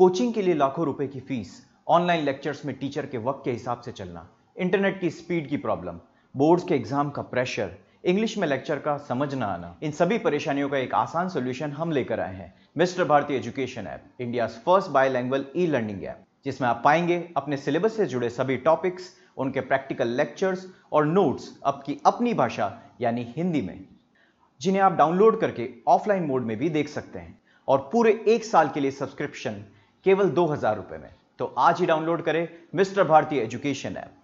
coaching के लिए लाखों रुपए की फीस ऑनलाइन लेक्चर्स में टीचर के वक्त के हिसाब से चलना इंटरनेट की स्पीड की प्रॉब्लम बोर्ड्स के एग्जाम का प्रेशर इंग्लिश में लेक्चर का समझ ना आना इन सभी परेशानियों का एक आसान सोल्यूशन हम लेकर आए हैं mister Bhartiya education app India first bilingual e learning app जिसमें आप पाएंगे अपने सिलेबस से जुड़े सभी टॉपिक्स उनके प्रैक्टिकल लेक्चर्स और नोट्स आपकी अपनी भाषा यानी हिंदी में जिन्हें आप डाउनलोड करके ऑफलाइन मोड में भी देख सकते हैं और पूरे एक साल के लिए सब्सक्रिप्शन केवल दो हजार रुपए में तो आज ही डाउनलोड करें मिस्टर भारतीय एजुकेशन ऐप